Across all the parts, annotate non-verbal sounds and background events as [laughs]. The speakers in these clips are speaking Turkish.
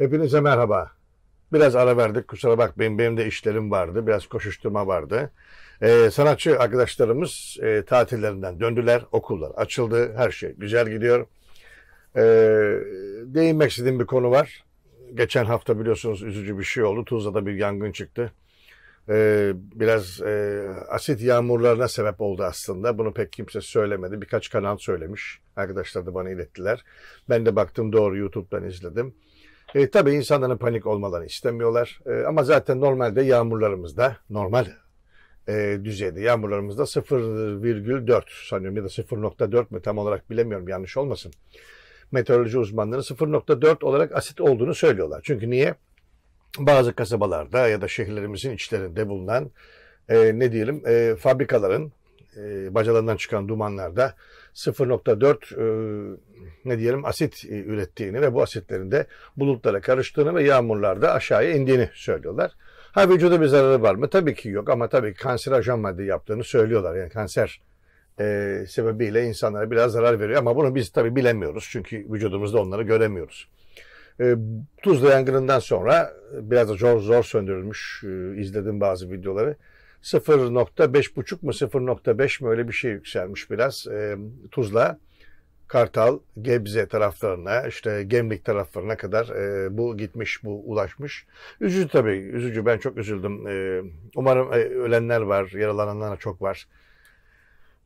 Hepinize merhaba. Biraz ara verdik kusura bakmayın benim de işlerim vardı biraz koşuşturma vardı. Ee, sanatçı arkadaşlarımız e, tatillerinden döndüler okullar açıldı her şey güzel gidiyor. Ee, değinmek istediğim bir konu var. Geçen hafta biliyorsunuz üzücü bir şey oldu Tuzla'da bir yangın çıktı. Ee, biraz e, asit yağmurlarına sebep oldu aslında. Bunu pek kimse söylemedi. Birkaç kanal söylemiş. Arkadaşlar da bana ilettiler. Ben de baktım doğru YouTube'dan izledim. E, tabii insanların panik olmalarını istemiyorlar. E, ama zaten normalde yağmurlarımızda normal e, düzeyde yağmurlarımızda 0,4 sanıyorum ya da 0,4 mi tam olarak bilemiyorum yanlış olmasın. Meteoroloji uzmanları 0,4 olarak asit olduğunu söylüyorlar. Çünkü niye? Bazı kasabalarda ya da şehirlerimizin içlerinde bulunan e, ne diyelim e, fabrikaların e, bacalarından çıkan dumanlarda 0.4 e, ne diyelim asit e, ürettiğini ve bu asitlerin de bulutlara karıştığını ve yağmurlarda aşağıya indiğini söylüyorlar. Ha vücuda bir zararı var mı? Tabii ki yok ama tabii kanserajen madde yaptığını söylüyorlar. Yani kanser e, sebebiyle insanlara biraz zarar veriyor ama bunu biz tabii bilemiyoruz. Çünkü vücudumuzda onları göremiyoruz. E, Tuzla yangınından sonra e, biraz da zor, zor söndürülmüş e, izledim bazı videoları. 0.5 buçuk mu 0.5 mi öyle bir şey yükselmiş biraz e, Tuzla. Kartal, Gebze taraflarına, işte Gemlik taraflarına kadar e, bu gitmiş, bu ulaşmış. Üzücü tabii, üzücü. Ben çok üzüldüm. E, umarım e, ölenler var, yaralananlar çok var.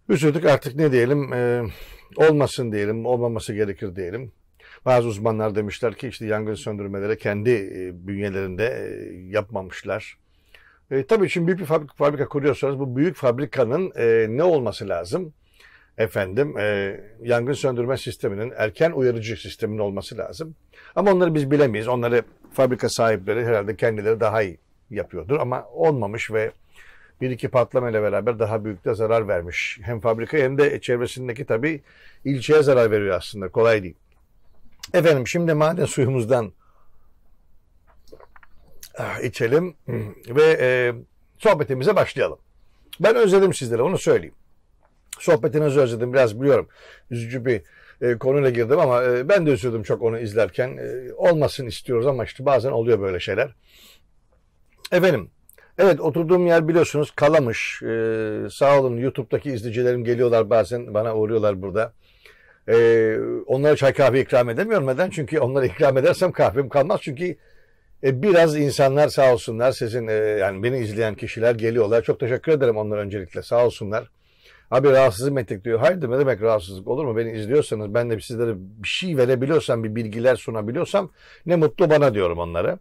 Üzüldük artık ne diyelim, e, olmasın diyelim, olmaması gerekir diyelim. Bazı uzmanlar demişler ki işte yangın söndürmeleri kendi e, bünyelerinde e, yapmamışlar. E, tabii şimdi büyük bir fabrika, fabrika kuruyorsanız bu büyük fabrikanın e, ne olması lazım? Efendim e, yangın söndürme sisteminin erken uyarıcı sisteminin olması lazım. Ama onları biz bilemeyiz. Onları fabrika sahipleri herhalde kendileri daha iyi yapıyordur. Ama olmamış ve bir iki patlamayla beraber daha büyük de zarar vermiş. Hem fabrika hem de çevresindeki tabii ilçeye zarar veriyor aslında. Kolay değil. Efendim şimdi maden suyumuzdan Ah, içelim ve e, sohbetimize başlayalım. Ben özledim sizlere onu söyleyeyim. Sohbetinizi özledim biraz biliyorum. Üzücü bir e, konuyla girdim ama e, ben de üzüldüm çok onu izlerken. E, olmasın istiyoruz ama işte bazen oluyor böyle şeyler. Efendim, evet oturduğum yer biliyorsunuz Kalamış. E, sağ olun YouTube'daki izleyicilerim geliyorlar bazen bana uğruyorlar burada. E, onlara çay kahve ikram edemiyorum. Neden? Çünkü onlara [laughs] ikram edersem kahvem kalmaz. Çünkü e, biraz insanlar sağ olsunlar sizin e, yani beni izleyen kişiler geliyorlar. Çok teşekkür ederim onlar öncelikle sağ olsunlar. Abi rahatsızlık ettik diyor. Hayır ne demek rahatsızlık olur mu? Beni izliyorsanız ben de sizlere bir şey verebiliyorsam, bir bilgiler sunabiliyorsam ne mutlu bana diyorum onlara.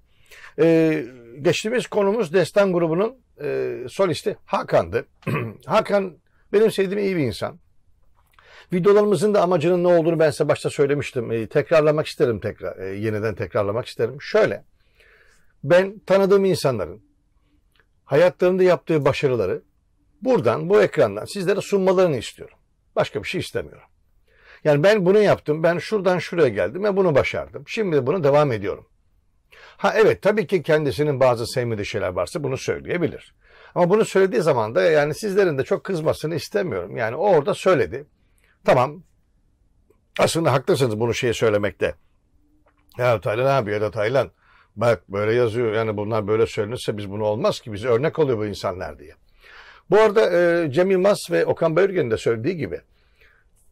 Ee, geçtiğimiz konumuz Destan grubunun e, solisti Hakan'dı. [clears throat] Hakan benim sevdiğim iyi bir insan. Videolarımızın da amacının ne olduğunu ben size başta söylemiştim. E, tekrarlamak isterim tekrar, e, yeniden tekrarlamak isterim. Şöyle, ben tanıdığım insanların hayatlarında yaptığı başarıları buradan, bu ekrandan sizlere sunmalarını istiyorum. Başka bir şey istemiyorum. Yani ben bunu yaptım, ben şuradan şuraya geldim ve bunu başardım. Şimdi de bunu devam ediyorum. Ha evet tabii ki kendisinin bazı sevmediği şeyler varsa bunu söyleyebilir. Ama bunu söylediği zaman da yani sizlerin de çok kızmasını istemiyorum. Yani o orada söyledi. Tamam aslında haklısınız bunu şeye söylemekte. Ya Taylan abi ya da Taylan Bak böyle yazıyor yani bunlar böyle söylenirse biz bunu olmaz ki bize örnek oluyor bu insanlar diye. Bu arada e, Cem Yılmaz ve Okan Bölge'nin de söylediği gibi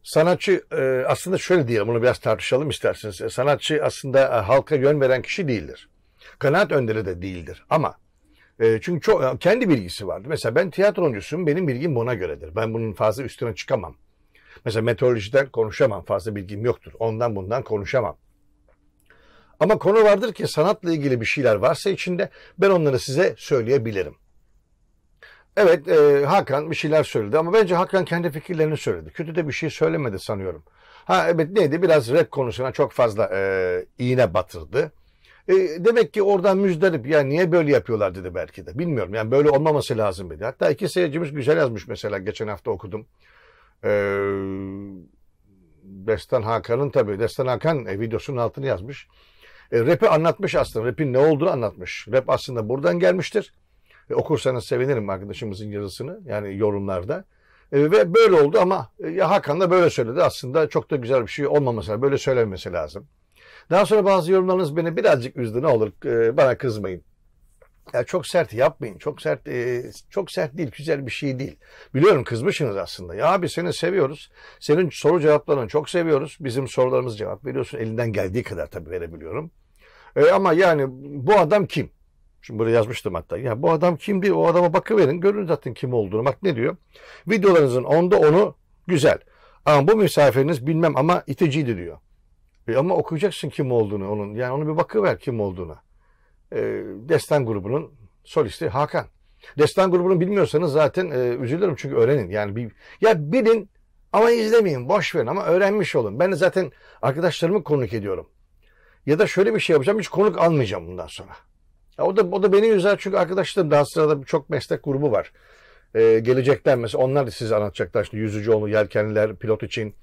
sanatçı e, aslında şöyle diyelim bunu biraz tartışalım isterseniz. E, sanatçı aslında e, halka yön veren kişi değildir. Kanaat önderi de değildir ama e, çünkü çok e, kendi bilgisi vardır. Mesela ben tiyatroncusuyum benim bilgim buna göredir. Ben bunun fazla üstüne çıkamam. Mesela meteorolojiden konuşamam fazla bilgim yoktur. Ondan bundan konuşamam. Ama konu vardır ki sanatla ilgili bir şeyler varsa içinde ben onları size söyleyebilirim. Evet e, Hakan bir şeyler söyledi ama bence Hakan kendi fikirlerini söyledi. Kötü de bir şey söylemedi sanıyorum. Ha evet neydi biraz rap konusuna çok fazla e, iğne batırdı. E, demek ki oradan müjdarip ya niye böyle yapıyorlar dedi belki de. Bilmiyorum yani böyle olmaması lazım dedi. Hatta iki seyircimiz güzel yazmış mesela geçen hafta okudum. E, Destan Hakan'ın tabii Destan Hakan e, videosunun altını yazmış. E, rap'i anlatmış aslında. Rap'in ne olduğunu anlatmış. Rap aslında buradan gelmiştir. E, okursanız sevinirim arkadaşımızın yazısını. Yani yorumlarda. E, ve böyle oldu ama e, Hakan da böyle söyledi. Aslında çok da güzel bir şey olmaması lazım. Böyle söylememesi lazım. Daha sonra bazı yorumlarınız beni birazcık üzdü. Ne olur e, bana kızmayın. Ya çok sert yapmayın. Çok sert e, çok sert değil. Güzel bir şey değil. Biliyorum kızmışsınız aslında. Ya abi seni seviyoruz. Senin soru cevaplarını çok seviyoruz. Bizim sorularımız cevap veriyorsun. Elinden geldiği kadar tabii verebiliyorum. E, ama yani bu adam kim? Şimdi buraya yazmıştım hatta. Ya bu adam kim diye o adama bakıverin. Görün zaten kim olduğunu. Bak ne diyor? Videolarınızın onda onu güzel. Ama bu misafiriniz bilmem ama iticiydi diyor. E, ama okuyacaksın kim olduğunu onun. Yani onu bir bakıver kim olduğunu. E, Destan grubunun solisti Hakan. Destan grubunu bilmiyorsanız zaten e, üzülürüm çünkü öğrenin. Yani bir, ya bilin ama izlemeyin, boş verin ama öğrenmiş olun. Ben de zaten arkadaşlarımı konuk ediyorum. Ya da şöyle bir şey yapacağım, hiç konuk almayacağım bundan sonra. Ya o da o da beni üzer çünkü arkadaşlarım daha sırada çok meslek grubu var. Ee, gelecekler mesela onlar da size anlatacaklar. İşte yüzücü onu yelkenliler, pilot için,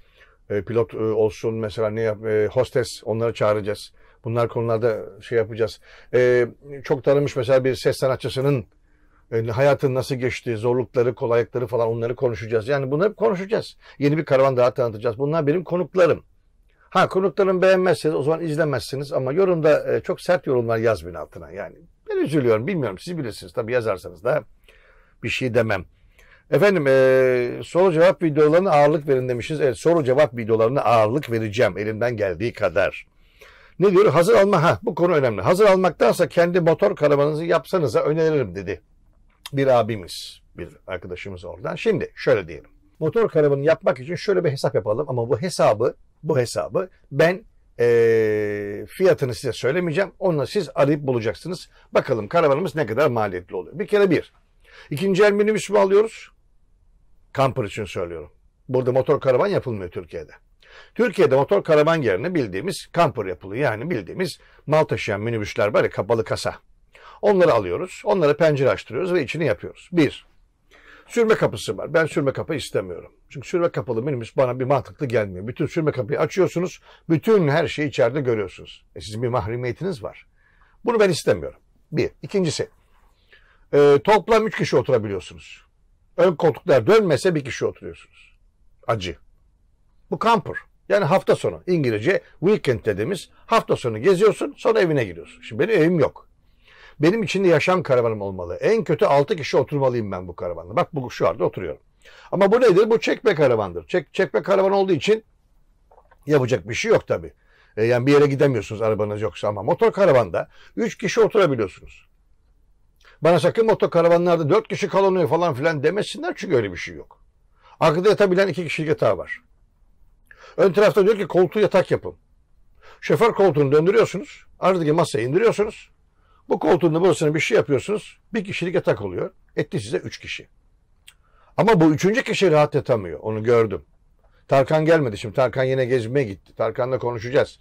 e, pilot e, olsun mesela ne yap, e, hostes onları çağıracağız. Bunlar konularda şey yapacağız. Ee, çok tanınmış mesela bir ses sanatçısının e, hayatın nasıl geçti, zorlukları, kolaylıkları falan onları konuşacağız. Yani bunu hep konuşacağız. Yeni bir karavan daha tanıtacağız. Bunlar benim konuklarım. Ha konuklarım beğenmezseniz o zaman izlemezsiniz ama yorumda e, çok sert yorumlar yazmayın altına. Yani ben üzülüyorum bilmiyorum siz bilirsiniz tabii yazarsanız da bir şey demem. Efendim e, soru cevap videolarına ağırlık verin demişiz. Evet soru cevap videolarına ağırlık vereceğim elimden geldiği kadar. Ne diyor? Hazır alma. Ha, bu konu önemli. Hazır almaktansa kendi motor karavanınızı yapsanıza öneririm dedi. Bir abimiz, bir arkadaşımız oradan. Şimdi şöyle diyelim. Motor karavanı yapmak için şöyle bir hesap yapalım ama bu hesabı, bu hesabı ben e, fiyatını size söylemeyeceğim. onu siz arayıp bulacaksınız. Bakalım karavanımız ne kadar maliyetli oluyor. Bir kere bir. İkinci el minibüs mü alıyoruz? Camper için söylüyorum. Burada motor karavan yapılmıyor Türkiye'de. Türkiye'de motor karavan yerine bildiğimiz kamper yapılı yani bildiğimiz mal taşıyan minibüsler var ya kapalı kasa. Onları alıyoruz, onlara pencere açtırıyoruz ve içini yapıyoruz. Bir, sürme kapısı var. Ben sürme kapı istemiyorum. Çünkü sürme kapılı minibüs bana bir mantıklı gelmiyor. Bütün sürme kapıyı açıyorsunuz, bütün her şeyi içeride görüyorsunuz. E sizin bir mahremiyetiniz var. Bunu ben istemiyorum. Bir. İkincisi, e, toplam üç kişi oturabiliyorsunuz. Ön koltuklar dönmese bir kişi oturuyorsunuz. Acı. Bu camper. Yani hafta sonu İngilizce weekend dediğimiz hafta sonu geziyorsun sonra evine giriyorsun. Şimdi benim evim yok. Benim içinde yaşam karavanım olmalı. En kötü 6 kişi oturmalıyım ben bu karavanda. Bak bu şu anda oturuyorum. Ama bu nedir? Bu çekme karavandır. Çek, çekme karavan olduğu için yapacak bir şey yok tabii. E, yani bir yere gidemiyorsunuz arabanız yoksa ama motor karavanda 3 kişi oturabiliyorsunuz. Bana sakın motor karavanlarda 4 kişi kalınıyor falan filan demesinler çünkü öyle bir şey yok. Arkada yatabilen 2 kişilik yatağı var. Ön tarafta diyor ki koltuğu yatak yapın. Şoför koltuğunu döndürüyorsunuz. Aradaki masaya indiriyorsunuz. Bu koltuğunda burasını bir şey yapıyorsunuz. Bir kişilik yatak oluyor. Etti size üç kişi. Ama bu üçüncü kişi rahat yatamıyor. Onu gördüm. Tarkan gelmedi. Şimdi Tarkan yine gezmeye gitti. Tarkan'la konuşacağız.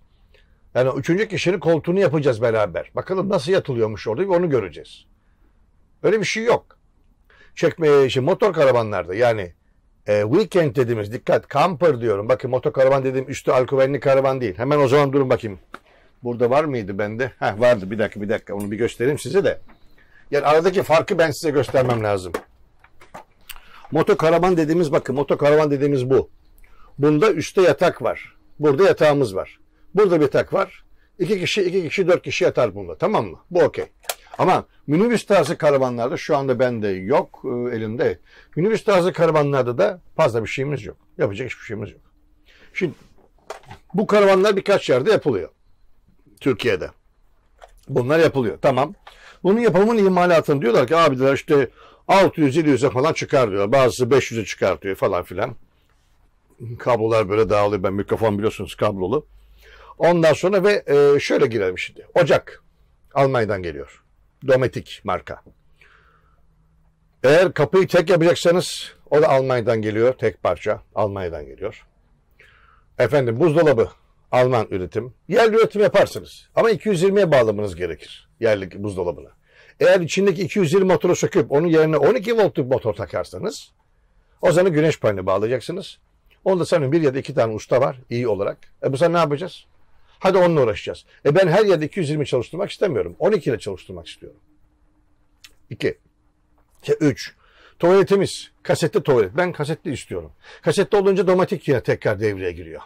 Yani üçüncü kişinin koltuğunu yapacağız beraber. Bakalım nasıl yatılıyormuş orada bir onu göreceğiz. Öyle bir şey yok. Çekme, şey, motor karavanlarda yani e, weekend dediğimiz dikkat camper diyorum. Bakın motokaravan dediğim üstü alkovenli karavan değil. Hemen o zaman durun bakayım. Burada var mıydı bende? Heh vardı bir dakika bir dakika onu bir göstereyim size de. Yani aradaki farkı ben size göstermem lazım. Motokaravan dediğimiz bakın motokaravan dediğimiz bu. Bunda üstte yatak var. Burada yatağımız var. Burada bir tak var. İki kişi, iki kişi, dört kişi yatar bunda. Tamam mı? Bu okey. Ama minibüs tarzı karavanlarda şu anda bende yok, e, elimde. Minibüs tarzı karavanlarda da fazla bir şeyimiz yok. Yapacak hiçbir şeyimiz yok. Şimdi bu karavanlar birkaç yerde yapılıyor. Türkiye'de. Bunlar yapılıyor. Tamam. Bunun yapımının imalatını diyorlar ki abiler işte 600-700'e falan çıkar diyorlar. Bazısı 500'e çıkartıyor falan filan. Kablolar böyle dağılıyor. Ben mikrofon biliyorsunuz kablolu. Ondan sonra ve e, şöyle girelim şimdi. Ocak. Almanya'dan geliyor. Dometik marka. Eğer kapıyı tek yapacaksanız o da Almanya'dan geliyor. Tek parça Almanya'dan geliyor. Efendim buzdolabı Alman üretim. Yerli üretim yaparsınız. Ama 220'ye bağlamanız gerekir. Yerli buzdolabına. Eğer içindeki 220 motoru söküp onun yerine 12 voltluk motor takarsanız o zaman güneş paneli bağlayacaksınız. Onda sanırım bir ya da iki tane usta var iyi olarak. E bu sen ne yapacağız? Hadi onunla uğraşacağız. E ben her yerde 220 çalıştırmak istemiyorum. 12 ile çalıştırmak istiyorum. 2. 3. Tuvaletimiz. Kasetli tuvalet. Ben kasetli istiyorum. Kasetli olunca domatik yine tekrar devreye giriyor.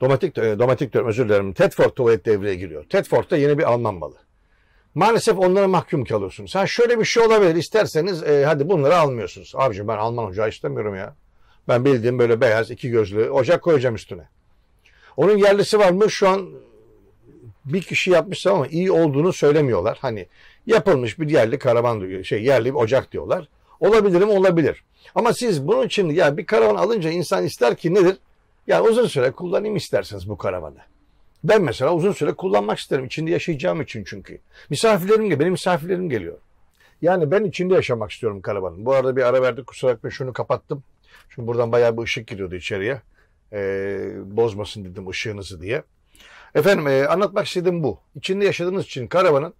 Domatik, e, domatik diyorum özür dilerim. Tedford tuvalet devreye giriyor. Tedford da yeni bir Alman malı. Maalesef onlara mahkum kalıyorsunuz. Ha şöyle bir şey olabilir isterseniz e, hadi bunları almıyorsunuz. Abiciğim ben Alman ocağı istemiyorum ya. Ben bildiğim böyle beyaz iki gözlü ocak koyacağım üstüne. Onun yerlisi var mı? Şu an bir kişi yapmışsa ama iyi olduğunu söylemiyorlar. Hani yapılmış bir yerli karavan diyor, şey yerli bir ocak diyorlar. Olabilir mi? Olabilir. Ama siz bunun için ya bir karavan alınca insan ister ki nedir? Yani uzun süre kullanayım isterseniz bu karavanı. Ben mesela uzun süre kullanmak isterim. içinde yaşayacağım için çünkü. Misafirlerim geliyor. Benim misafirlerim geliyor. Yani ben içinde yaşamak istiyorum karavanın. Bu arada bir ara verdik. Kusura bakmayın şunu kapattım. Çünkü buradan bayağı bir ışık giriyordu içeriye e, bozmasın dedim ışığınızı diye. Efendim e, anlatmak istediğim bu. İçinde yaşadığınız için karavanın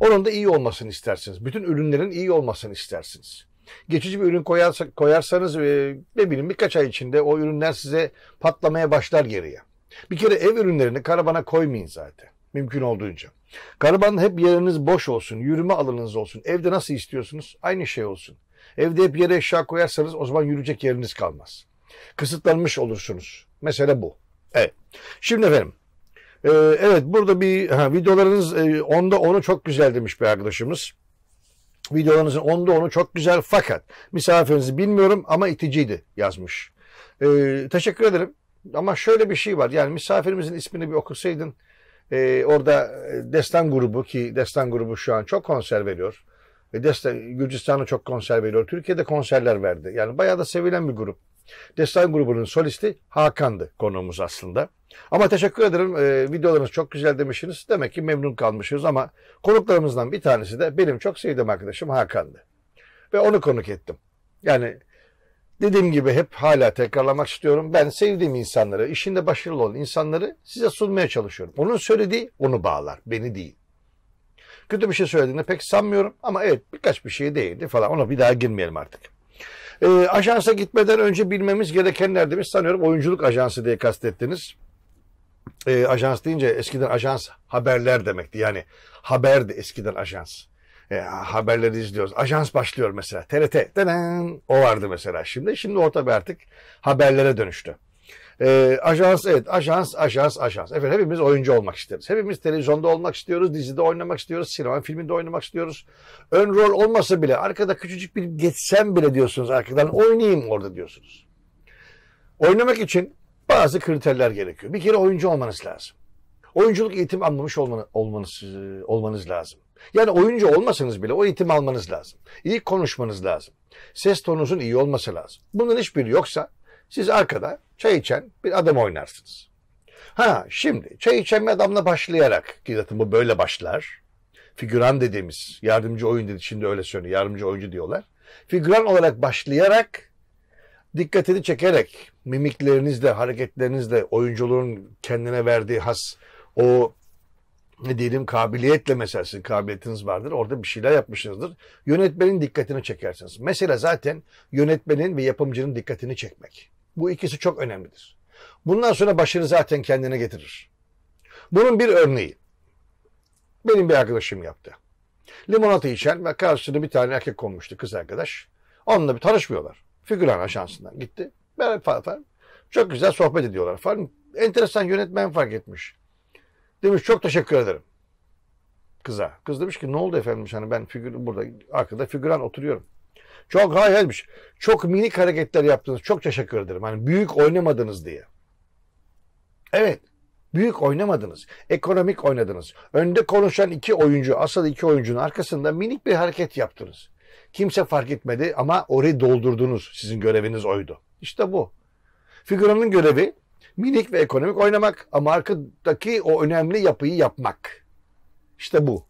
onun da iyi olmasını istersiniz. Bütün ürünlerin iyi olmasını istersiniz. Geçici bir ürün koyarsa, koyarsanız e, ne bileyim birkaç ay içinde o ürünler size patlamaya başlar geriye. Bir kere ev ürünlerini karavana koymayın zaten. Mümkün olduğunca. Karavanın hep yeriniz boş olsun, yürüme alanınız olsun. Evde nasıl istiyorsunuz? Aynı şey olsun. Evde hep yere eşya koyarsanız o zaman yürüyecek yeriniz kalmaz kısıtlanmış olursunuz. Mesele bu. Evet. Şimdi efendim. E, evet burada bir ha, videolarınız e, onda onu çok güzel demiş bir arkadaşımız. Videolarınızın onda onu çok güzel fakat misafirinizi bilmiyorum ama iticiydi yazmış. E, teşekkür ederim. Ama şöyle bir şey var. Yani misafirimizin ismini bir okusaydın e, orada e, destan grubu ki destan grubu şu an çok konser veriyor. ve Destan, Gürcistan'a çok konser veriyor. Türkiye'de konserler verdi. Yani bayağı da sevilen bir grup. Destan grubunun solisti Hakan'dı konuğumuz aslında. Ama teşekkür ederim. E, videolarınız çok güzel demişsiniz. Demek ki memnun kalmışız ama konuklarımızdan bir tanesi de benim çok sevdiğim arkadaşım Hakan'dı. Ve onu konuk ettim. Yani dediğim gibi hep hala tekrarlamak istiyorum. Ben sevdiğim insanları, işinde başarılı olan insanları size sunmaya çalışıyorum. Onun söylediği onu bağlar, beni değil. Kötü bir şey söylediğini pek sanmıyorum ama evet birkaç bir şey değildi falan. Ona bir daha girmeyelim artık. E, ajansa gitmeden önce bilmemiz gerekenler demiş. Sanıyorum oyunculuk ajansı diye kastettiniz. E, ajans deyince eskiden ajans haberler demekti. Yani haberdi eskiden ajans. E, haberleri izliyoruz. Ajans başlıyor mesela. TRT. Denen, o vardı mesela şimdi. Şimdi orta bir artık haberlere dönüştü. E, ajans evet ajans ajans ajans. Efendim hepimiz oyuncu olmak isteriz. Hepimiz televizyonda olmak istiyoruz, dizide oynamak istiyoruz, sinema filminde oynamak istiyoruz. Ön rol olmasa bile arkada küçücük bir geçsem bile diyorsunuz arkadan oynayayım orada diyorsunuz. Oynamak için bazı kriterler gerekiyor. Bir kere oyuncu olmanız lazım. Oyunculuk eğitim anlamış olmanız, olmanız, olmanız lazım. Yani oyuncu olmasanız bile o eğitim almanız lazım. İyi konuşmanız lazım. Ses tonunuzun iyi olması lazım. Bunun hiçbiri yoksa siz arkada çay içen bir adam oynarsınız. Ha şimdi çay içen bir adamla başlayarak ki zaten bu böyle başlar. Figüran dediğimiz yardımcı oyun dedi şimdi öyle söylüyor yardımcı oyuncu diyorlar. Figüran olarak başlayarak dikkatini çekerek mimiklerinizle, hareketlerinizle oyunculuğun kendine verdiği has o ne diyelim kabiliyetle mesela sizin kabiliyetiniz vardır. Orada bir şeyler yapmışsınızdır. Yönetmenin dikkatini çekersiniz. Mesela zaten yönetmenin ve yapımcının dikkatini çekmek. Bu ikisi çok önemlidir. Bundan sonra başını zaten kendine getirir. Bunun bir örneği. Benim bir arkadaşım yaptı. Limonata içen ve karşısına bir tane erkek konmuştu kız arkadaş. Onunla bir tanışmıyorlar. Figüran ajansından gitti. Beraber falan, Çok güzel sohbet ediyorlar falan. Enteresan yönetmen fark etmiş. Demiş çok teşekkür ederim kıza. Kız demiş ki ne oldu efendim hani ben figür burada arkada figüran oturuyorum. Çok hayır hayırmış. Şey. Çok minik hareketler yaptınız. Çok teşekkür ederim. Hani büyük oynamadınız diye. Evet. Büyük oynamadınız. Ekonomik oynadınız. Önde konuşan iki oyuncu, asıl iki oyuncunun arkasında minik bir hareket yaptınız. Kimse fark etmedi ama orayı doldurdunuz. Sizin göreviniz oydu. İşte bu. Figüranın görevi minik ve ekonomik oynamak ama arkadaki o önemli yapıyı yapmak. İşte bu.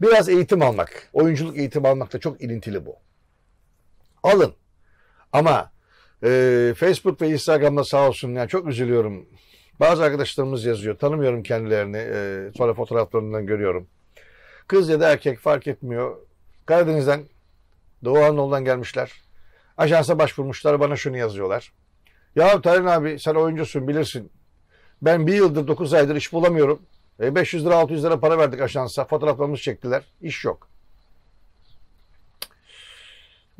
Biraz eğitim almak. Oyunculuk eğitim almak da çok ilintili bu. Alın. Ama e, Facebook ve Instagram'da sağ olsun yani çok üzülüyorum. Bazı arkadaşlarımız yazıyor. Tanımıyorum kendilerini. E, sonra fotoğraflarından görüyorum. Kız ya da erkek fark etmiyor. Karadeniz'den, Doğu Anadolu'dan gelmişler. Ajansa başvurmuşlar. Bana şunu yazıyorlar. Ya Tarin abi sen oyuncusun bilirsin. Ben bir yıldır 9 aydır iş bulamıyorum. E, 500 lira 600 lira para verdik ajansa. Fotoğraflarımızı çektiler. İş yok.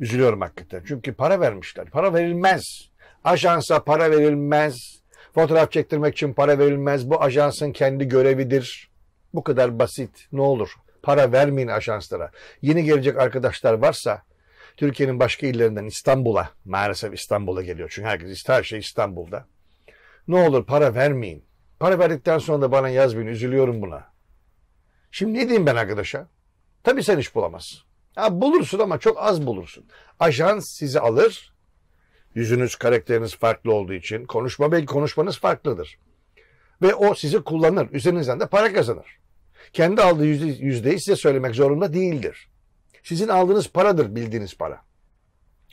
Üzülüyorum hakikaten. Çünkü para vermişler. Para verilmez. Ajansa para verilmez. Fotoğraf çektirmek için para verilmez. Bu ajansın kendi görevidir. Bu kadar basit. Ne olur para vermeyin ajanslara. Yeni gelecek arkadaşlar varsa Türkiye'nin başka illerinden İstanbul'a maalesef İstanbul'a geliyor. Çünkü herkes ister her şey İstanbul'da. Ne olur para vermeyin. Para verdikten sonra da bana yazmayın. Üzülüyorum buna. Şimdi ne diyeyim ben arkadaşa? Tabii sen iş bulamazsın. Ha, bulursun ama çok az bulursun. Ajan sizi alır. Yüzünüz, karakteriniz farklı olduğu için konuşma belki konuşmanız farklıdır. Ve o sizi kullanır. Üzerinizden de para kazanır. Kendi aldığı yüzde, yüzdeyi size söylemek zorunda değildir. Sizin aldığınız paradır bildiğiniz para.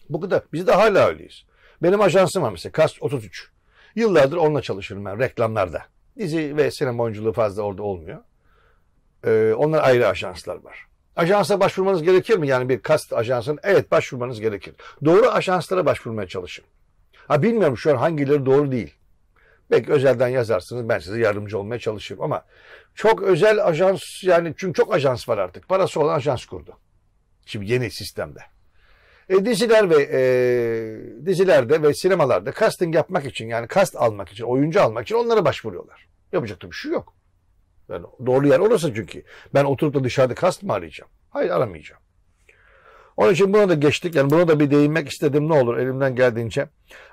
Bu kadar. Biz de hala öyleyiz. Benim ajansım var mesela. Kast 33. Yıllardır onunla çalışırım ben reklamlarda. Dizi ve sinema oyunculuğu fazla orada olmuyor. Ee, onlar ayrı ajanslar var. Ajansa başvurmanız gerekir mi? Yani bir kast ajansın evet başvurmanız gerekir. Doğru ajanslara başvurmaya çalışın. Ha bilmiyorum şu an hangileri doğru değil. Belki özelden yazarsınız ben size yardımcı olmaya çalışırım ama çok özel ajans yani çünkü çok ajans var artık. Parası olan ajans kurdu. Şimdi yeni sistemde. E, diziler ve e, dizilerde ve sinemalarda casting yapmak için yani kast almak için, oyuncu almak için onlara başvuruyorlar. Yapacak da bir şey yok. Yani doğru yer orası çünkü. Ben oturup da dışarıda kast mı arayacağım? Hayır aramayacağım. Onun için buna da geçtik. Yani buna da bir değinmek istedim ne olur elimden geldiğince.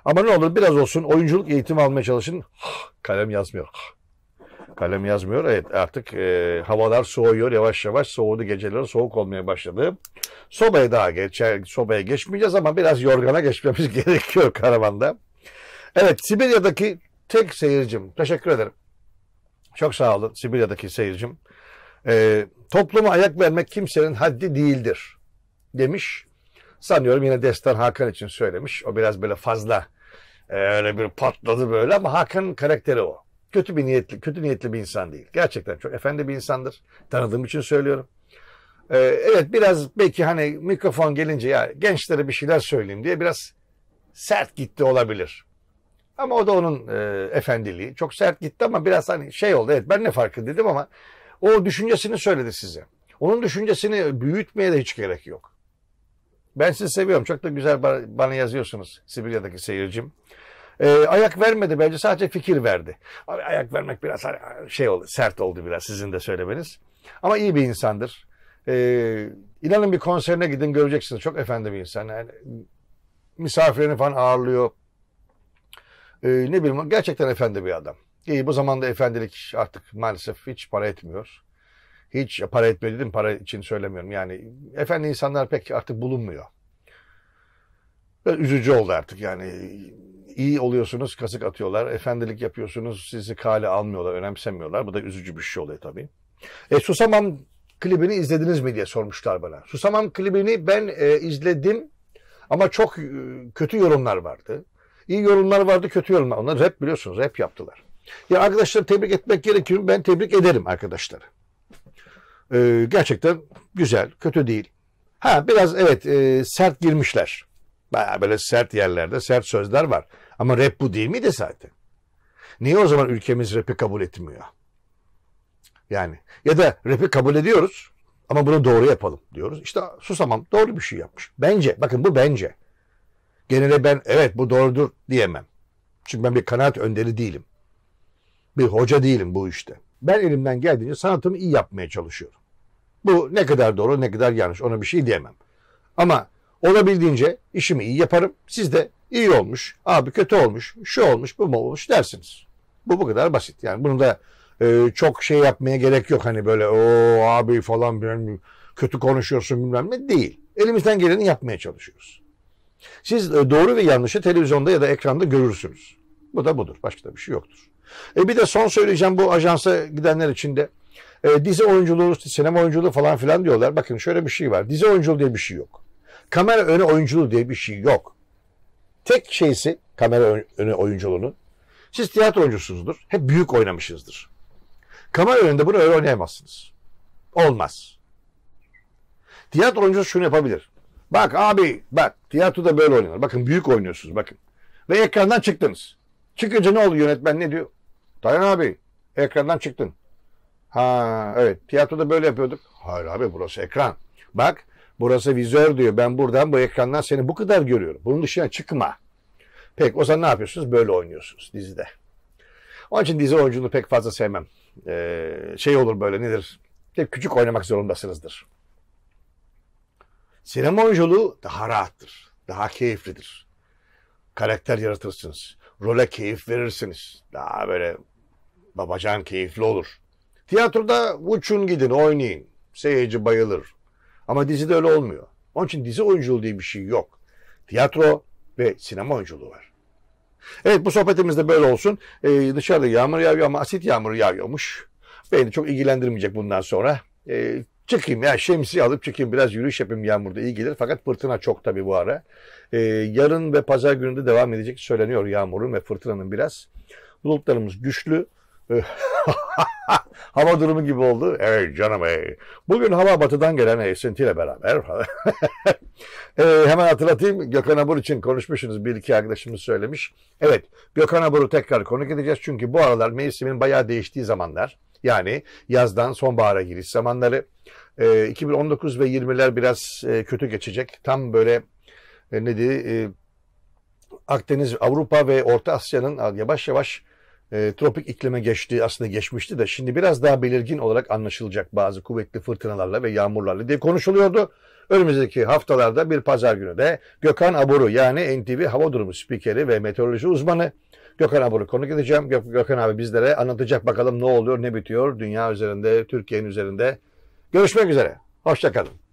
Ama ne olur biraz olsun oyunculuk eğitimi almaya çalışın. Ah, kalem yazmıyor. Ah. Kalem yazmıyor. Evet artık e, havalar soğuyor yavaş yavaş. Soğudu geceleri soğuk olmaya başladı. Sobaya daha geç, sobaya geçmeyeceğiz ama biraz yorgana geçmemiz [laughs] gerekiyor karavanda. Evet Sibirya'daki tek seyircim. Teşekkür ederim. Çok sağ olun Sibirya'daki seyircim. E, ee, topluma ayak vermek kimsenin haddi değildir demiş. Sanıyorum yine Destan Hakan için söylemiş. O biraz böyle fazla e, öyle bir patladı böyle ama Hakan'ın karakteri o. Kötü bir niyetli, kötü niyetli bir insan değil. Gerçekten çok efendi bir insandır. Tanıdığım için söylüyorum. E, evet biraz belki hani mikrofon gelince ya gençlere bir şeyler söyleyeyim diye biraz sert gitti olabilir. Ama o da onun e, efendiliği. Çok sert gitti ama biraz hani şey oldu. Evet ben ne farkı dedim ama o düşüncesini söyledi size. Onun düşüncesini büyütmeye de hiç gerek yok. Ben sizi seviyorum. Çok da güzel bana yazıyorsunuz Sibirya'daki seyircim. E, ayak vermedi bence sadece fikir verdi. Abi, ayak vermek biraz hani, şey oldu, sert oldu biraz sizin de söylemeniz. Ama iyi bir insandır. E, inanın bir konserine gidin göreceksiniz. Çok efendi bir insan. Yani, misafirlerini falan ağırlıyor e, ne bileyim gerçekten efendi bir adam. İyi bu zamanda efendilik artık maalesef hiç para etmiyor. Hiç para etmiyor dedim para için söylemiyorum. Yani efendi insanlar pek artık bulunmuyor. Biraz üzücü oldu artık yani. iyi oluyorsunuz kasık atıyorlar. Efendilik yapıyorsunuz sizi kale almıyorlar, önemsemiyorlar. Bu da üzücü bir şey oluyor tabii. E, Susamam klibini izlediniz mi diye sormuşlar bana. Susamam klibini ben e, izledim ama çok e, kötü yorumlar vardı. İyi yorumlar vardı, kötü yorumlar. Onlar rap biliyorsunuz, rap yaptılar. Ya arkadaşlar tebrik etmek gerekiyor. Ben tebrik ederim arkadaşları. Ee, gerçekten güzel, kötü değil. Ha biraz evet e, sert girmişler. Baya böyle sert yerlerde sert sözler var. Ama rap bu değil miydi zaten? Niye o zaman ülkemiz rap'i kabul etmiyor? Yani ya da rap'i kabul ediyoruz ama bunu doğru yapalım diyoruz. İşte susamam doğru bir şey yapmış. Bence bakın bu bence. Gene ben evet bu doğrudur diyemem. Çünkü ben bir kanaat önderi değilim. Bir hoca değilim bu işte. Ben elimden geldiğince sanatımı iyi yapmaya çalışıyorum. Bu ne kadar doğru ne kadar yanlış ona bir şey diyemem. Ama olabildiğince işimi iyi yaparım. Siz de iyi olmuş, abi kötü olmuş, şu olmuş, bu mu olmuş dersiniz. Bu bu kadar basit. Yani bunu da e, çok şey yapmaya gerek yok. Hani böyle o abi falan ben kötü konuşuyorsun bilmem ne değil. Elimizden geleni yapmaya çalışıyoruz. Siz e, doğru ve yanlışı televizyonda ya da ekranda görürsünüz. Bu da budur. Başka bir şey yoktur. E bir de son söyleyeceğim bu ajansa gidenler için de e, dizi oyunculuğu, sinema oyunculuğu falan filan diyorlar. Bakın şöyle bir şey var. Dizi oyunculuğu diye bir şey yok. Kamera önü oyunculuğu diye bir şey yok. Tek şeysi kamera önü oyunculuğunun siz tiyatro oyuncusunuzdur. Hep büyük oynamışsınızdır. Kamera önünde bunu öyle oynayamazsınız. Olmaz. Tiyatro oyuncusu şunu yapabilir. Bak abi bak tiyatroda böyle oynanır. Bakın büyük oynuyorsunuz bakın. Ve ekrandan çıktınız. Çıkınca ne oluyor yönetmen ne diyor? Dayan abi ekrandan çıktın. Ha evet tiyatroda böyle yapıyorduk. Hayır abi burası ekran. Bak burası vizör diyor. Ben buradan bu ekrandan seni bu kadar görüyorum. Bunun dışına çıkma. Pek o zaman ne yapıyorsunuz? Böyle oynuyorsunuz dizide. Onun için dizi oyunculuğunu pek fazla sevmem. Ee, şey olur böyle nedir? Hep küçük oynamak zorundasınızdır. Sinema oyunculuğu daha rahattır. Daha keyiflidir. Karakter yaratırsınız. Role keyif verirsiniz. Daha böyle babacan keyifli olur. Tiyatroda uçun gidin oynayın. Seyirci bayılır. Ama dizide öyle olmuyor. Onun için dizi oyunculuğu diye bir şey yok. Tiyatro ve sinema oyunculuğu var. Evet bu sohbetimiz de böyle olsun. Ee, dışarıda yağmur yağıyor ama asit yağmuru yağıyormuş. Beni çok ilgilendirmeyecek bundan sonra. Ee, Çıkayım ya şemsiye alıp çıkayım biraz yürüyüş yapayım yağmurda iyi gelir. Fakat fırtına çok tabii bu ara. Ee, yarın ve pazar gününde devam edecek söyleniyor yağmurun ve fırtınanın biraz. Bulutlarımız güçlü. Ee, [laughs] hava durumu gibi oldu. Evet canım ey. Bugün hava batıdan gelen esintiyle beraber. [laughs] e, hemen hatırlatayım. Gökhan Abur için konuşmuşsunuz. Bir iki arkadaşımız söylemiş. Evet Gökhan Abur'u tekrar konuk edeceğiz. Çünkü bu aralar mevsimin bayağı değiştiği zamanlar. Yani yazdan sonbahara giriş zamanları. 2019 ee, ve 20'ler biraz e, kötü geçecek. Tam böyle e, ne dedi e, Akdeniz, Avrupa ve Orta Asya'nın yavaş yavaş tropik iklime geçtiği aslında geçmişti de şimdi biraz daha belirgin olarak anlaşılacak bazı kuvvetli fırtınalarla ve yağmurlarla diye konuşuluyordu. Önümüzdeki haftalarda bir pazar günü de Gökhan Aburu yani NTV Hava Durumu Spikeri ve Meteoroloji Uzmanı Gökhan abi konuk edeceğim. Gök, Gökhan abi bizlere anlatacak bakalım ne oluyor, ne bitiyor dünya üzerinde, Türkiye'nin üzerinde. Görüşmek üzere. Hoşçakalın.